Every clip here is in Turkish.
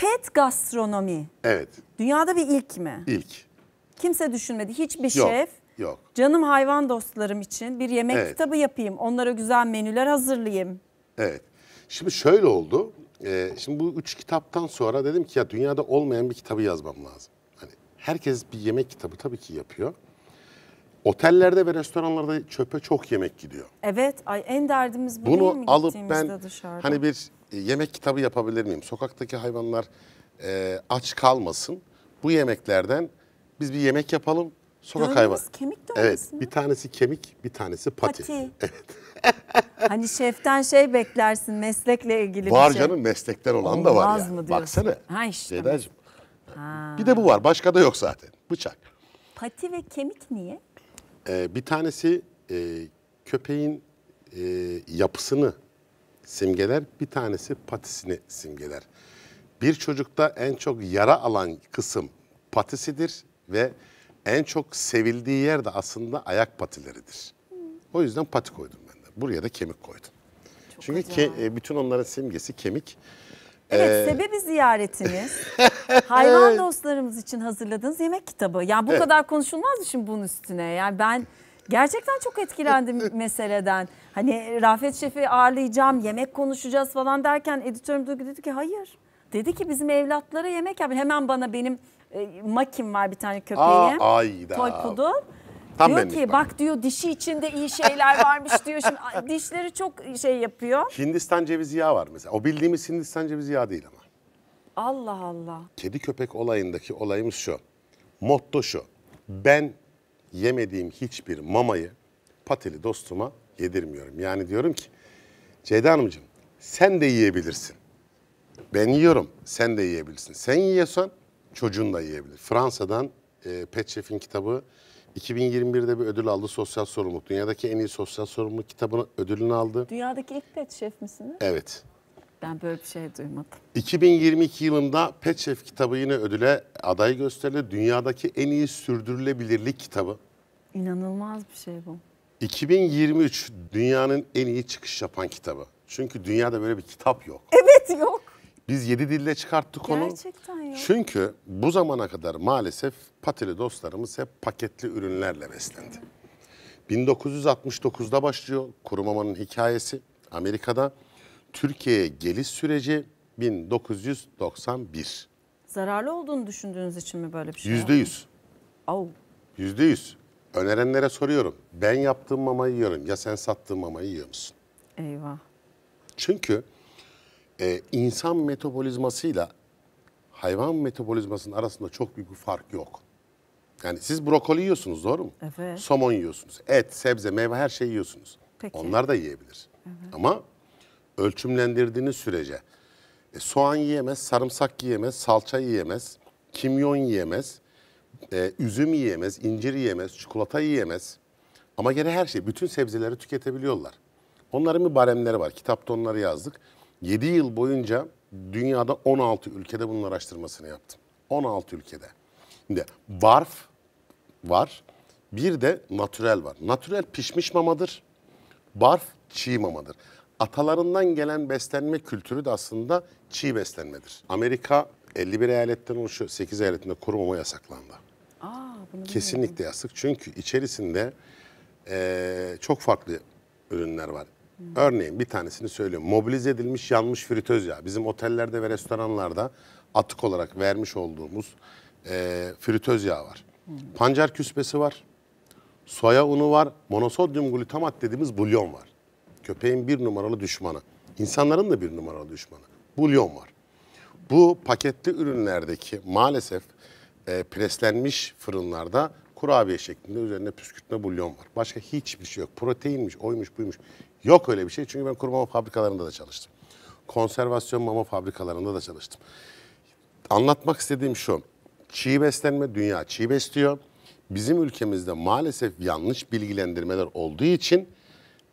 Pet gastronomi. Evet. Dünyada bir ilk mi? İlk. Kimse düşünmedi. Hiçbir Yok. şef Yok. Canım hayvan dostlarım için bir yemek evet. kitabı yapayım. Onlara güzel menüler hazırlayayım. Evet. Şimdi şöyle oldu. Ee, şimdi bu üç kitaptan sonra dedim ki ya dünyada olmayan bir kitabı yazmam lazım. Hani herkes bir yemek kitabı tabii ki yapıyor. Otellerde ve restoranlarda çöpe çok yemek gidiyor. Evet, ay en derdimiz bu Bunu değil mi alıp ben hani dışarıda? hani bir e, yemek kitabı yapabilir miyim? Sokaktaki hayvanlar e, aç kalmasın. Bu yemeklerden biz bir yemek yapalım. Sokak Dövmemiz, hayvan. kemik de. Evet. Mi? Bir tanesi kemik, bir tanesi pati. Pati. Evet. hani şeften şey beklersin meslekle ilgili var bir şey. Var canım meslekten olan Olmaz da var ya. Yani. Mı diyorsun? Baksana. Ha işte. Ceydacığım. Bir de bu var. Başka da yok zaten. Bıçak. Pati ve kemik niye? Ee, bir tanesi e, köpeğin e, yapısını simgeler. Bir tanesi patisini simgeler. Bir çocukta en çok yara alan kısım patisidir ve en çok sevildiği yer de aslında ayak patileridir. O yüzden pati koydum ben de. Buraya da kemik koydum. Çok Çünkü ke, e, bütün onların simgesi kemik. Evet, ee... sebebi ziyaretiniz. hayvan dostlarımız için hazırladığınız yemek kitabı. Yani bu evet. kadar konuşulmazdı şimdi bunun üstüne. Yani ben Gerçekten çok etkilendim meseleden. Hani Rafet Şef'i ağırlayacağım, yemek konuşacağız falan derken editörüm Duygu dedi ki hayır. Dedi ki bizim evlatlara yemek yapın Hemen bana benim e, makim var bir tane köpeğim. Aa, ayda. Toy poodle. Tam diyor ki bak. bak diyor dişi içinde iyi şeyler varmış diyor. Şimdi dişleri çok şey yapıyor. Hindistan cevizi yağı var mesela. O bildiğimiz Hindistan cevizi yağı değil ama. Allah Allah. Kedi köpek olayındaki olayımız şu. Motto şu. Ben yemediğim hiçbir mamayı patili dostuma yedirmiyorum. Yani diyorum ki Ceyda Hanımcığım sen de yiyebilirsin. Ben yiyorum, sen de yiyebilirsin. Sen yiyorsan çocuğun da yiyebilir. Fransa'dan e, Pet Chef'in kitabı 2021'de bir ödül aldı sosyal sorumluluk. Dünyadaki en iyi sosyal sorumluluk kitabını ödülünü aldı. Dünyadaki ilk pet şef misiniz? Evet. Ben böyle bir şey duymadım. 2022 yılında Petşef kitabı yine ödüle aday gösterildi. Dünyadaki en iyi sürdürülebilirlik kitabı. İnanılmaz bir şey bu. 2023 dünyanın en iyi çıkış yapan kitabı. Çünkü dünyada böyle bir kitap yok. Evet yok. Biz yedi dille çıkarttık onu. Gerçekten yok. Çünkü bu zamana kadar maalesef patili dostlarımız hep paketli ürünlerle beslendi. 1969'da başlıyor Kurumamanın hikayesi Amerika'da. Türkiye'ye geliş süreci 1991. Zararlı olduğunu düşündüğünüz için mi böyle bir şey? Yüzde yüz. Yüzde yüz. Önerenlere soruyorum. Ben yaptığım mamayı yiyorum. Ya sen sattığın mamayı yiyor musun? Eyvah. Çünkü e, insan metabolizmasıyla hayvan metabolizmasının arasında çok büyük bir fark yok. Yani siz brokoli yiyorsunuz doğru mu? Evet. Somon yiyorsunuz. Et, sebze, meyve her şeyi yiyorsunuz. Peki. Onlar da yiyebilir. Evet. Ama ölçümlendirdiğiniz sürece e, soğan yiyemez, sarımsak yiyemez, salça yiyemez, kimyon yiyemez, e, üzüm yiyemez, incir yiyemez, çikolata yiyemez. Ama gene her şey, bütün sebzeleri tüketebiliyorlar. Onların bir baremleri var. Kitapta onları yazdık. 7 yıl boyunca dünyada 16 ülkede bunun araştırmasını yaptım. 16 ülkede. Şimdi barf var. Bir de natürel var. Natürel pişmiş mamadır. Barf çiğ mamadır atalarından gelen beslenme kültürü de aslında çiğ beslenmedir. Amerika 51 eyaletten oluşuyor. 8 eyaletinde kuru mama yasaklandı. Aa, bunu Kesinlikle yasak. Çünkü içerisinde e, çok farklı ürünler var. Hı. Hmm. Örneğin bir tanesini söylüyorum. Mobilize edilmiş yanmış fritöz yağı. Bizim otellerde ve restoranlarda atık olarak vermiş olduğumuz e, fritöz yağı var. Hı. Hmm. Pancar küspesi var. Soya unu var. Monosodyum glutamat dediğimiz bulyon var. Köpeğin bir numaralı düşmanı. İnsanların da bir numaralı düşmanı. Bulyon var. Bu paketli ürünlerdeki maalesef e, preslenmiş fırınlarda kurabiye şeklinde üzerine püskürtme bulyon var. Başka hiçbir şey yok. Proteinmiş, oymuş, buymuş. Yok öyle bir şey. Çünkü ben kuru fabrikalarında da çalıştım. Konservasyon mama fabrikalarında da çalıştım. Anlatmak istediğim şu. Çiğ beslenme dünya çiğ besliyor. Bizim ülkemizde maalesef yanlış bilgilendirmeler olduğu için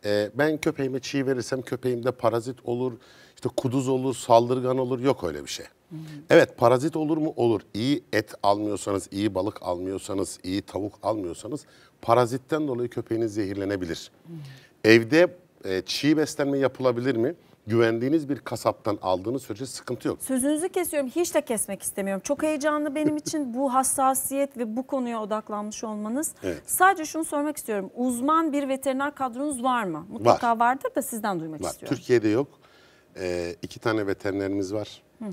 e, ben köpeğime çiğ verirsem köpeğimde parazit olur, işte kuduz olur, saldırgan olur. Yok öyle bir şey. Evet parazit olur mu? Olur. İyi et almıyorsanız, iyi balık almıyorsanız, iyi tavuk almıyorsanız parazitten dolayı köpeğiniz zehirlenebilir. Evde e, çiğ beslenme yapılabilir mi? güvendiğiniz bir kasaptan aldığınız sürece sıkıntı yok. Sözünüzü kesiyorum. Hiç de kesmek istemiyorum. Çok heyecanlı benim için bu hassasiyet ve bu konuya odaklanmış olmanız. Evet. Sadece şunu sormak istiyorum. Uzman bir veteriner kadronuz var mı? Mutlaka var. vardır da sizden duymak var. istiyorum. Türkiye'de yok. Ee, iki tane veterinerimiz var. Hı hı.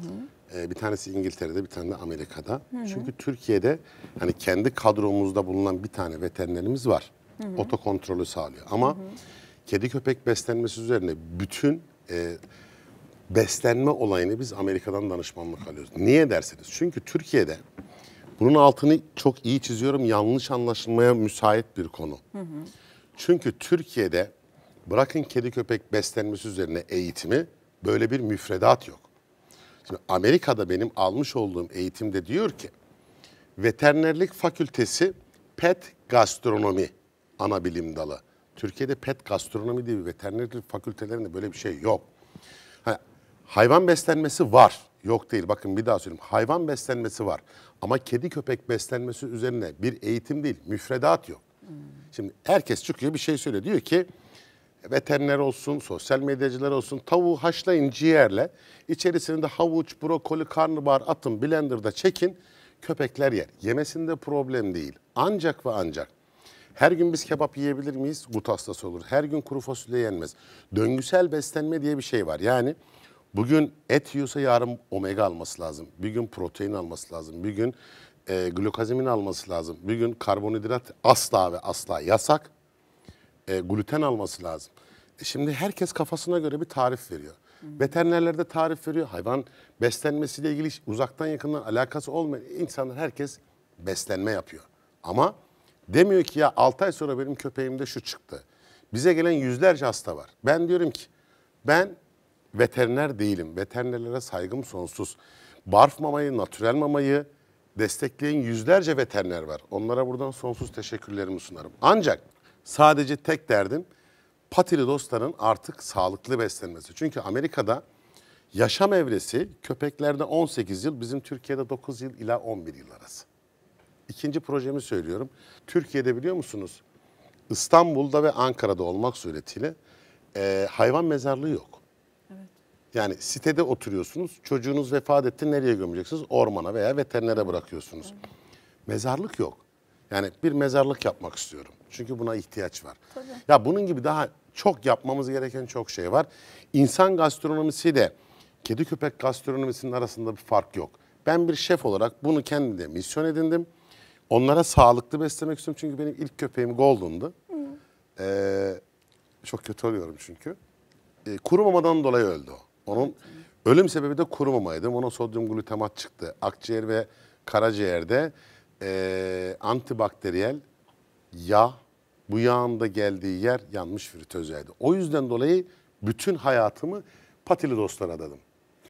Ee, bir tanesi İngiltere'de, bir tane de Amerika'da. Hı hı. Çünkü Türkiye'de hani kendi kadromuzda bulunan bir tane veterinerimiz var. Hı hı. Otokontrolü sağlıyor. Ama hı hı. kedi köpek beslenmesi üzerine bütün e, beslenme olayını biz Amerika'dan danışmanlık alıyoruz. Niye dersiniz? Çünkü Türkiye'de bunun altını çok iyi çiziyorum yanlış anlaşılmaya müsait bir konu. Hı hı. Çünkü Türkiye'de bırakın kedi köpek beslenmesi üzerine eğitimi böyle bir müfredat yok. Şimdi Amerika'da benim almış olduğum eğitimde diyor ki veterinerlik fakültesi pet gastronomi ana bilim dalı. Türkiye'de pet gastronomi diye bir veterinerlik fakültelerinde böyle bir şey yok. Ha, hayvan beslenmesi var. Yok değil. Bakın bir daha söyleyeyim. Hayvan beslenmesi var. Ama kedi köpek beslenmesi üzerine bir eğitim değil, müfredat yok. Hmm. Şimdi herkes çıkıyor bir şey söylüyor. Diyor ki veteriner olsun, sosyal medyacılar olsun tavuğu haşlayın ciğerle. içerisinde havuç, brokoli, karnabahar atın blenderda çekin. Köpekler yer. Yemesinde problem değil. Ancak ve ancak her gün biz kebap yiyebilir miyiz? Gut hastası olur. Her gün kuru fasulye yenmez. Döngüsel beslenme diye bir şey var. Yani bugün et yiyorsa yarın omega alması lazım. Bir gün protein alması lazım. Bir gün e, glukazemin alması lazım. Bir gün karbonhidrat asla ve asla yasak. E, gluten alması lazım. E şimdi herkes kafasına göre bir tarif veriyor. Veterinerler tarif veriyor. Hayvan beslenmesiyle ilgili uzaktan yakından alakası olmayan insanlar herkes beslenme yapıyor. Ama Demiyor ki ya 6 ay sonra benim köpeğimde şu çıktı. Bize gelen yüzlerce hasta var. Ben diyorum ki ben veteriner değilim. Veterinerlere saygım sonsuz. Barf mamayı, natürel mamayı destekleyen yüzlerce veteriner var. Onlara buradan sonsuz teşekkürlerimi sunarım. Ancak sadece tek derdim patili dostların artık sağlıklı beslenmesi. Çünkü Amerika'da yaşam evresi köpeklerde 18 yıl, bizim Türkiye'de 9 yıl ila 11 yıl arası ikinci projemi söylüyorum. Türkiye'de biliyor musunuz İstanbul'da ve Ankara'da olmak suretiyle e, hayvan mezarlığı yok. Evet. Yani sitede oturuyorsunuz, çocuğunuz vefat etti nereye gömeceksiniz? Ormana veya veterinere bırakıyorsunuz. Mezarlık yok. Yani bir mezarlık yapmak istiyorum. Çünkü buna ihtiyaç var. Tabii. Ya bunun gibi daha çok yapmamız gereken çok şey var. İnsan gastronomisi de kedi köpek gastronomisinin arasında bir fark yok. Ben bir şef olarak bunu kendime misyon edindim. Onlara sağlıklı beslemek istiyorum çünkü benim ilk köpeğim Golden'dı. Ee, çok kötü oluyorum çünkü. Ee, kuru dolayı öldü o. Onun ölüm sebebi de kuru mamaydı. Monosodyum glutamat çıktı. Akciğer ve karaciğerde e, antibakteriyel yağ, bu yağın da geldiği yer yanmış fritözyaydı. O yüzden dolayı bütün hayatımı patili dostlara adadım.